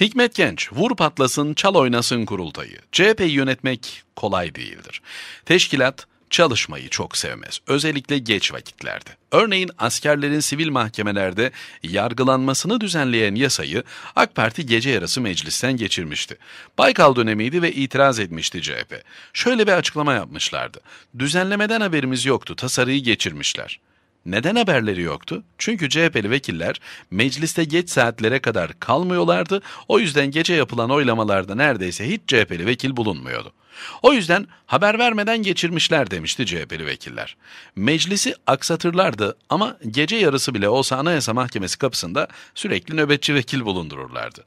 Hikmet Genç, vur patlasın, çal oynasın kurultayı. CHP'yi yönetmek kolay değildir. Teşkilat çalışmayı çok sevmez. Özellikle geç vakitlerde. Örneğin askerlerin sivil mahkemelerde yargılanmasını düzenleyen yasayı AK Parti gece yarısı meclisten geçirmişti. Baykal dönemiydi ve itiraz etmişti CHP. Şöyle bir açıklama yapmışlardı. Düzenlemeden haberimiz yoktu, tasarıyı geçirmişler. Neden haberleri yoktu? Çünkü CHP'li vekiller mecliste geç saatlere kadar kalmıyorlardı. O yüzden gece yapılan oylamalarda neredeyse hiç CHP'li vekil bulunmuyordu. O yüzden haber vermeden geçirmişler demişti CHP'li vekiller. Meclisi aksatırlardı ama gece yarısı bile olsa Anayasa Mahkemesi kapısında sürekli nöbetçi vekil bulundururlardı.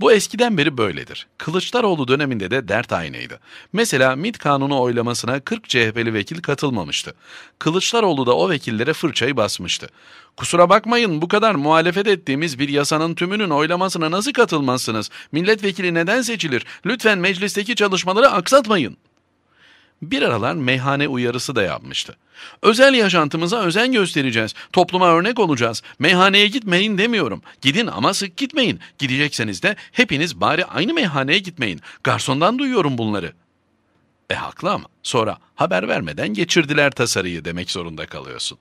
Bu eskiden beri böyledir. Kılıçdaroğlu döneminde de dert aynıydı. Mesela MİT kanunu oylamasına 40 CHP'li vekil katılmamıştı. Kılıçdaroğlu da o vekillere fırçayı basmıştı. Kusura bakmayın bu kadar muhalefet ettiğimiz bir yasanın tümünün oylamasına nasıl katılmazsınız? Milletvekili neden seçilir? Lütfen meclisteki çalışmaları aksat anlatmayın. Bir aralar meyhane uyarısı da yapmıştı. Özel yaşantımıza özen göstereceğiz. Topluma örnek olacağız. Meyhaneye gitmeyin demiyorum. Gidin ama sık gitmeyin. Gidecekseniz de hepiniz bari aynı meyhaneye gitmeyin. Garsondan duyuyorum bunları.'' E haklı ama sonra haber vermeden geçirdiler tasarıyı demek zorunda kalıyorsun.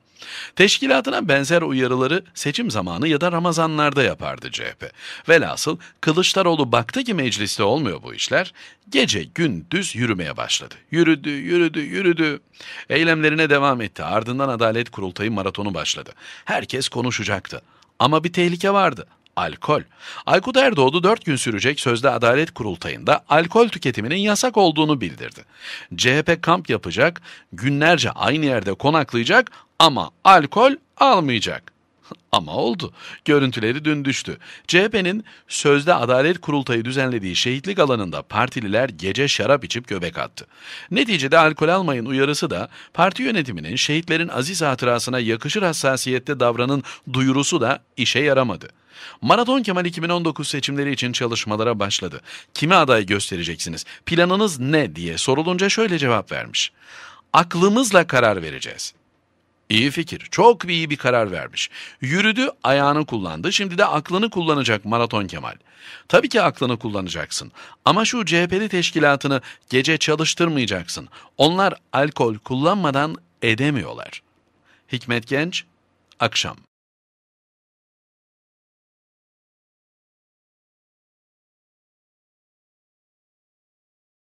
Teşkilatına benzer uyarıları seçim zamanı ya da Ramazanlarda yapardı CHP. Velhasıl Kılıçdaroğlu baktı ki mecliste olmuyor bu işler, gece gündüz yürümeye başladı. Yürüdü, yürüdü, yürüdü. Eylemlerine devam etti. Ardından Adalet Kurultayı maratonu başladı. Herkes konuşacaktı. Ama bir tehlike vardı alkol. Aykut Erdoğdu 4 gün sürecek sözde adalet kurultayında alkol tüketiminin yasak olduğunu bildirdi. CHP kamp yapacak, günlerce aynı yerde konaklayacak ama alkol almayacak. Ama oldu. Görüntüleri dün düştü. CHP'nin sözde Adalet Kurultayı düzenlediği şehitlik alanında partililer gece şarap içip göbek attı. Neticede alkol almayın uyarısı da parti yönetiminin şehitlerin aziz hatırasına yakışır hassasiyette davranın duyurusu da işe yaramadı. Maraton Kemal 2019 seçimleri için çalışmalara başladı. Kime aday göstereceksiniz? Planınız ne diye sorulunca şöyle cevap vermiş. Aklımızla karar vereceğiz. İyi fikir. Çok iyi bir karar vermiş. Yürüdü, ayağını kullandı. Şimdi de aklını kullanacak Maraton Kemal. Tabii ki aklını kullanacaksın. Ama şu CHP'li teşkilatını gece çalıştırmayacaksın. Onlar alkol kullanmadan edemiyorlar. Hikmet Genç, akşam.